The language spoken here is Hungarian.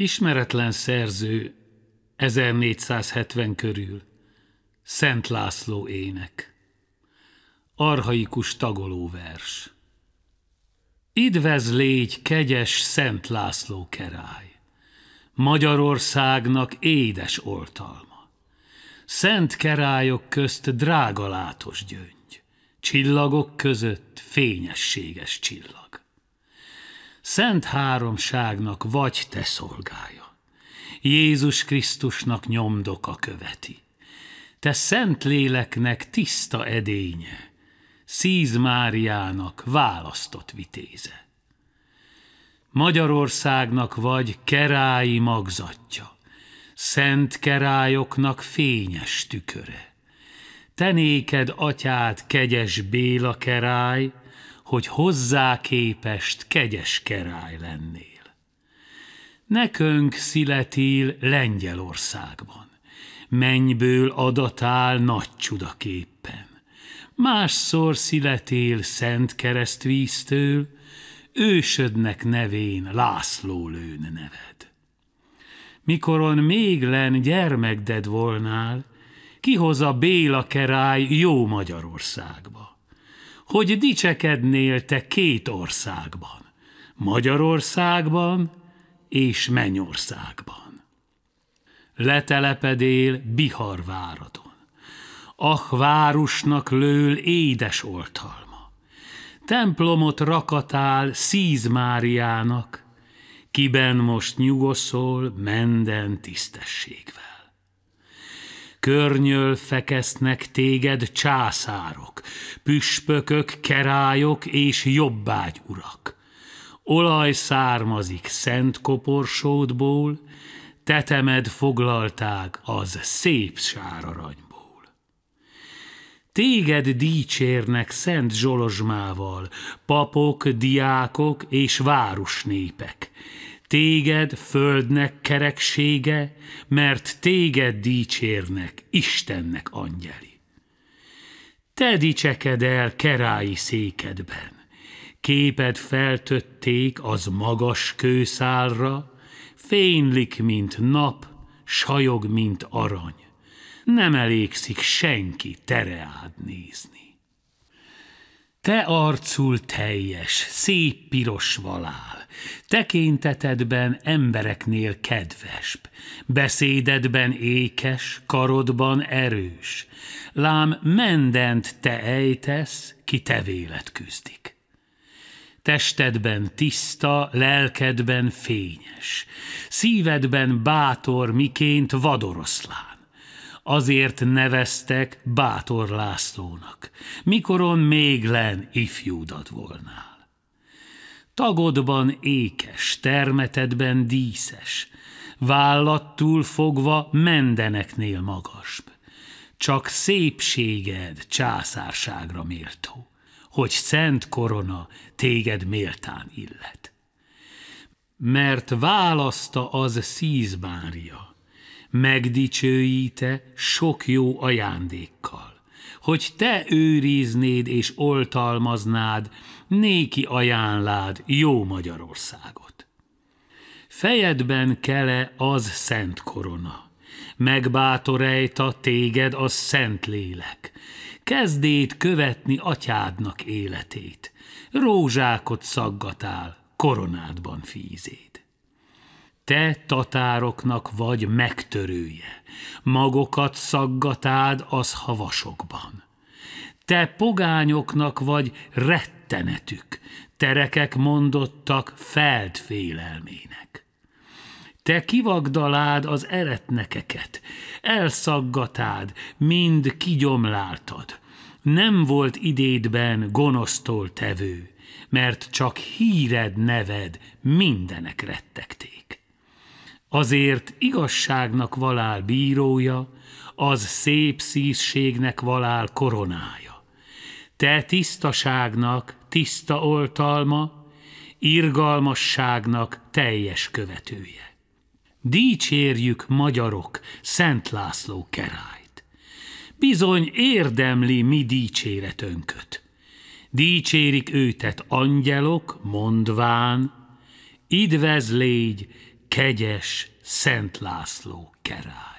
Ismeretlen szerző 1470 körül Szent László ének Arhaikus tagolóvers Idvez légy, kegyes Szent László kerály, Magyarországnak édes oltalma. Szent kerályok közt drágalátos gyöngy, Csillagok között fényességes csillag szent háromságnak vagy te szolgája. Jézus Krisztusnak nyomdoka követi. Te szent léleknek tiszta edénye, Szíz Máriának választott vitéze. Magyarországnak vagy kerái magzatja, Szent kerályoknak fényes tüköre. Tenéked atyád kegyes Béla kerály, hogy hozzá képest kegyes kerály lennél. Nekünk sziletil Lengyelországban, mennyből adatál nagy csudaképpen. Másszor sziletél Szent Keresztvíztől, ősödnek nevén László lőn neved. Mikoron még len gyermekded volnál, kihoz a Béla kerály jó Magyarországba hogy dicsekednél te két országban, Magyarországban és Mennyországban. Letelepedél Biharváradon, Ahvárusnak lől édes oltalma, templomot rakatál Szízmáriának, kiben most nyugoszol menden tisztességvel. Környöl fekesznek téged császárok, püspökök, kerályok és jobbágy urak. Olaj származik szent koporsódból, tetemed foglalták az szép sáraranyból. Téged dícsérnek szent zsolozsmával, papok, diákok és városnépek, Téged földnek kereksége, mert téged dicsérnek Istennek angyeli. Te dicseked el kerái székedben, képed feltötték az magas kőszálra, fénylik, mint nap, sajog, mint arany. Nem elégszik senki tereád nézni. Te arcul teljes, szép piros valál, tekintetedben embereknél kedves, beszédedben ékes, karodban erős, lám mendent te ejtesz, ki te vélet küzdik. Testedben tiszta, lelkedben fényes, szívedben bátor, miként vadoroszlán azért neveztek Bátor Lászlónak, mikoron még len ifjúdad volnál. Tagodban ékes, termetedben díszes, Vállattul fogva mendeneknél magasbb. Csak szépséged császárságra méltó, hogy szent korona téged méltán illet. Mert választa az szízbária, megdicsőíte sok jó ajándékkal, hogy te őriznéd és oltalmaznád, néki ajánlád jó Magyarországot. Fejedben kele az szent korona, megbátorejta téged a szent lélek. Kezdét követni atyádnak életét, rózsákot szaggatál, koronádban fízét. Te tatároknak vagy megtörője, magokat szaggatád az havasokban. Te pogányoknak vagy rett rettenetük, terekek mondottak feld félelmének. Te kivagdalád az eretnekeket, elszaggatád, mind kigyomláltad. Nem volt idédben gonosztól tevő, mert csak híred neved mindenek rettegték. Azért igazságnak valál bírója, az szép szízségnek valál koronája. Te tisztaságnak, tiszta oltalma, irgalmasságnak teljes követője. Dícsérjük magyarok Szent László kerályt. Bizony érdemli mi dícséretönköt. Dicsérik őtet angyalok, mondván, idvez légy, kegyes Szent László kerály.